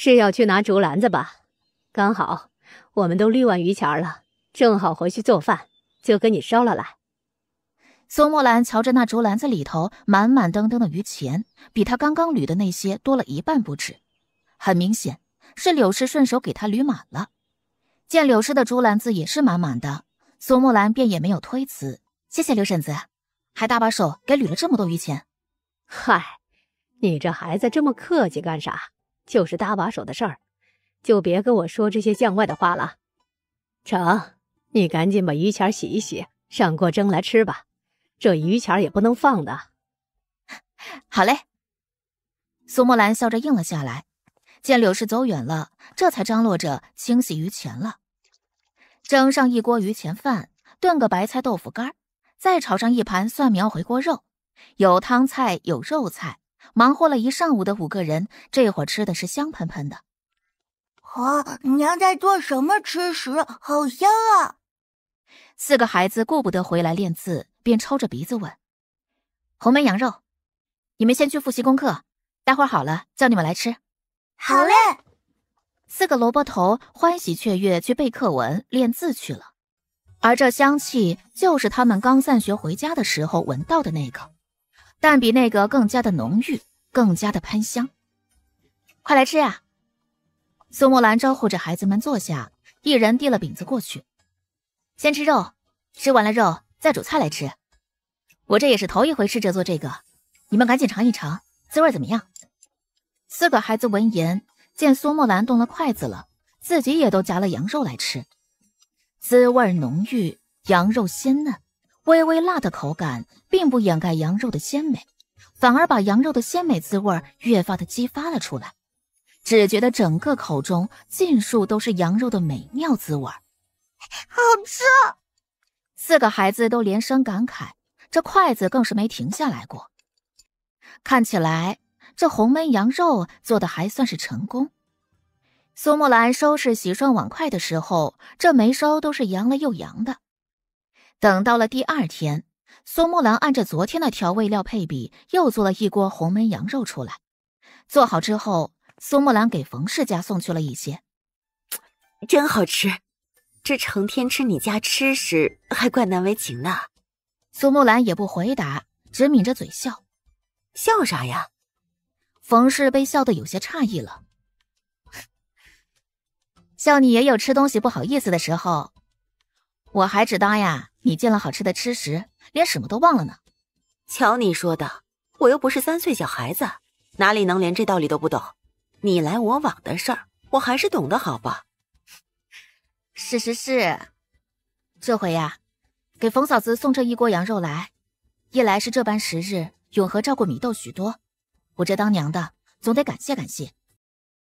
是要去拿竹篮子吧？刚好，我们都捋完榆钱了，正好回去做饭，就给你捎了来。苏木兰瞧着那竹篮子里头满满登登的榆钱，比她刚刚捋的那些多了一半不止。很明显是柳氏顺手给她捋满了。见柳氏的竹篮子也是满满的，苏木兰便也没有推辞。谢谢刘婶子，还搭把手给捋了这么多榆钱。嗨，你这孩子这么客气干啥？就是搭把手的事儿，就别跟我说这些向外的话了。成，你赶紧把鱼钱洗一洗，上锅蒸来吃吧。这鱼钱也不能放的。好嘞。苏木兰笑着应了下来。见柳氏走远了，这才张罗着清洗鱼钱了。蒸上一锅鱼钱饭，炖个白菜豆腐干，再炒上一盘蒜苗回锅肉，有汤菜有肉菜。忙活了一上午的五个人，这会儿吃的是香喷喷的。哦，娘在做什么吃食？好香啊！四个孩子顾不得回来练字，便抽着鼻子问：“红焖羊肉。”你们先去复习功课，待会儿好了叫你们来吃。好嘞！四个萝卜头欢喜雀跃去背课文、练字去了。而这香气，就是他们刚散学回家的时候闻到的那个。但比那个更加的浓郁，更加的喷香。快来吃呀！苏木兰招呼着孩子们坐下，一人递了饼子过去。先吃肉，吃完了肉再煮菜来吃。我这也是头一回试着做这个，你们赶紧尝一尝，滋味怎么样？四个孩子闻言，见苏木兰动了筷子了，自己也都夹了羊肉来吃。滋味浓郁，羊肉鲜嫩。微微辣的口感并不掩盖羊肉的鲜美，反而把羊肉的鲜美滋味越发的激发了出来。只觉得整个口中尽数都是羊肉的美妙滋味，好吃。四个孩子都连声感慨，这筷子更是没停下来过。看起来这红焖羊肉做的还算是成功。苏木兰收拾洗涮碗筷的时候，这眉梢都是扬了又扬的。等到了第二天，苏木兰按着昨天的调味料配比，又做了一锅红焖羊肉出来。做好之后，苏木兰给冯氏家送去了一些。真好吃，这成天吃你家吃食，还怪难为情的。苏木兰也不回答，只抿着嘴笑。笑啥呀？冯氏被笑得有些诧异了。笑你也有吃东西不好意思的时候，我还只当呀。你见了好吃的吃食，连什么都忘了呢。瞧你说的，我又不是三岁小孩子，哪里能连这道理都不懂？你来我往的事儿，我还是懂得好吧。是是是，这回呀，给冯嫂子送这一锅羊肉来，一来是这般时日，永和照顾米豆许多，我这当娘的总得感谢感谢。